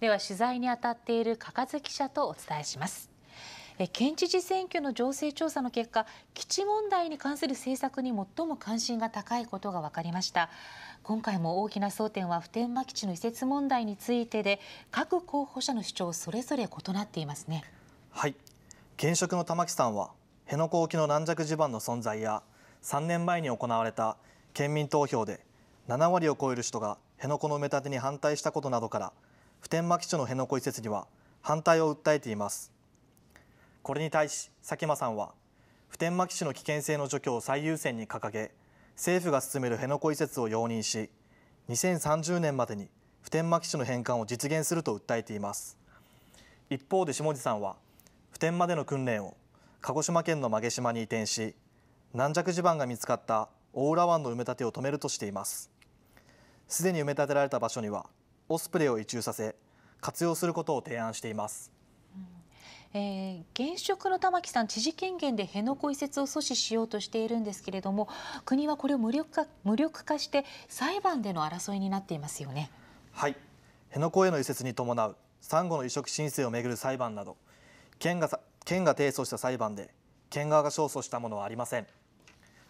では取材に当たっている加賀記者とお伝えします県知事選挙の情勢調査の結果基地問題に関する政策に最も関心が高いことが分かりました今回も大きな争点は普天間基地の移設問題についてで各候補者の主張それぞれ異なっていますねはい現職の玉木さんは辺野古沖の軟弱地盤の存在や3年前に行われた県民投票で7割を超える人が辺野古の埋め立てに反対したことなどから普天間基地の辺野古移設には反対を訴えていますこれに対し佐喜真さんは普天間基地の危険性の除去を最優先に掲げ政府が進める辺野古移設を容認し2030年までに普天間基地の返還を実現すると訴えています一方で下地さんは普天間での訓練を鹿児島県の馬毛島に移転し軟弱地盤が見つかった大浦湾の埋め立てを止めるとしていますすでに埋め立てられた場所にはオスプレイを移住させ活用することを提案しています。えー、現職の玉木さん、知事権限で辺野古移設を阻止しようとしているんですけれども、国はこれを無力化無力化して裁判での争いになっていますよね。はい、辺野古への移設に伴うサンゴの移植申請をめぐる裁判など、県が県が提訴した裁判で県側が勝訴したものはありません。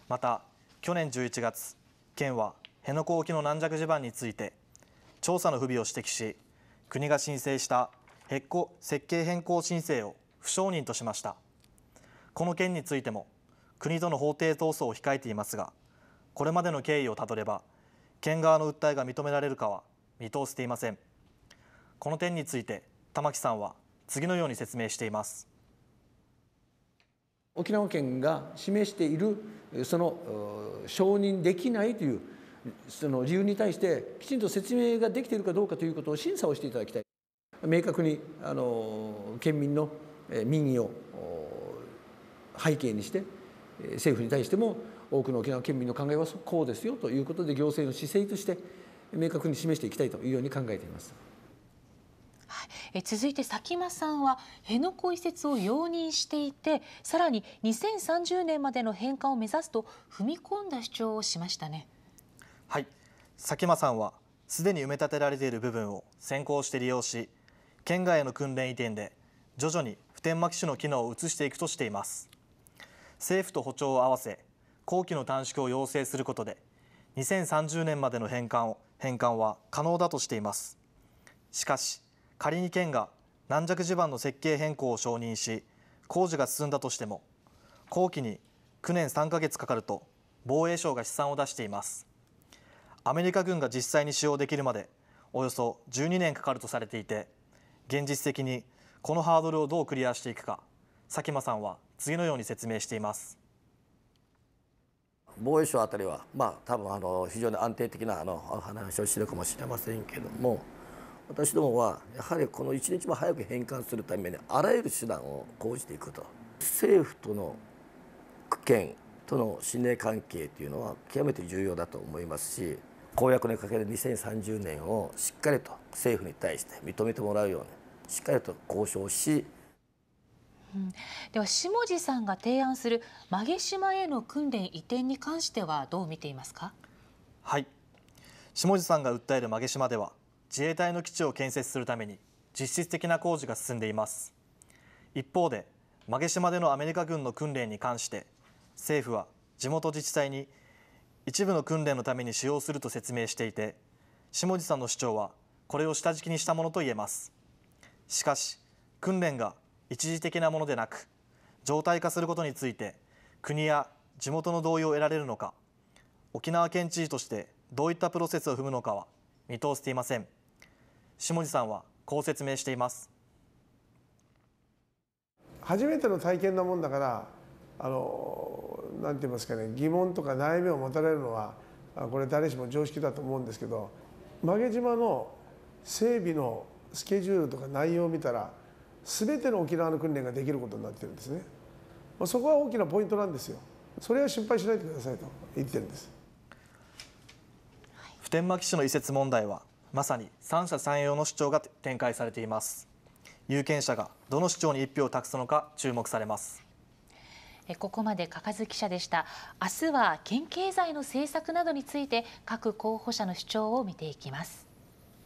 また去年11月、県は辺野古沖の軟弱地盤について調査の不備を指摘し、国が申請した設計変更申請を不承認としました。この件についても国との法廷闘争を控えていますが、これまでの経緯をたどれば県側の訴えが認められるかは見通していません。この点について玉木さんは次のように説明しています。沖縄県が示しているその承認できないというその理由に対してきちんと説明ができているかどうかということを審査をしていただきたい明確にあの県民の民意を背景にして政府に対しても多くの沖縄県民の考えはこうですよということで行政の姿勢として明確に示していきたいというように考えています。はい、え続いて佐喜眞さんは辺野古移設を容認していてさらに2030年までの返還を目指すと踏み込んだ主張をしましたね。はい佐喜眞さんはすでに埋め立てられている部分を先行して利用し県外への訓練移転で徐々に普天間基地の機能を移していくとしています政府と歩調を合わせ工期の短縮を要請することで2030年までの返還を返還は可能だとしていますしかし仮に県が軟弱地盤の設計変更を承認し工事が進んだとしても後期に9年3ヶ月かかると防衛省が試算を出していますアメリカ軍が実際に使用できるまでおよそ12年かかるとされていて現実的にこのハードルをどうクリアしていくか佐喜真さんは次のように説明しています。防衛省あたりは、まあ、多分あの非常に安定的なあの話をしてるかもしれませんけども私どもはやはりこの一日も早く返還するためにあらゆる手段を講じていくと政府との区県との信頼関係というのは極めて重要だと思いますし公約にかける2030年をしっかりと政府に対して認めてもらうようにしっかりと交渉し、うん、では下地さんが提案する馬毛島への訓練移転に関してはどう見ていますかはい下地さんが訴える馬毛島では自衛隊の基地を建設するために実質的な工事が進んでいます一方で馬毛島でのアメリカ軍の訓練に関して政府は地元自治体に一部の訓練のために使用すると説明していて下地さんの主張はこれを下敷きにしたものと言えますしかし訓練が一時的なものでなく常態化することについて国や地元の同意を得られるのか沖縄県知事としてどういったプロセスを踏むのかは見通していません下地さんはこう説明しています初めての体験なもんだからあのなんて言いますかね疑問とか悩みを持たれるのはこれ誰しも常識だと思うんですけど馬毛島の整備のスケジュールとか内容を見たら全ての沖縄の訓練ができることになってるんですね、まあ、そこは大きなポイントなんですよそれは心配しないでくださいと言ってるんです普天間基地の移設問題はまさに三者三様の主張が展開されています有権者がどの主張に一票を託すのか注目されますここまで嘉数記者でした明日は県経済の政策などについて各候補者の主張を見ていきます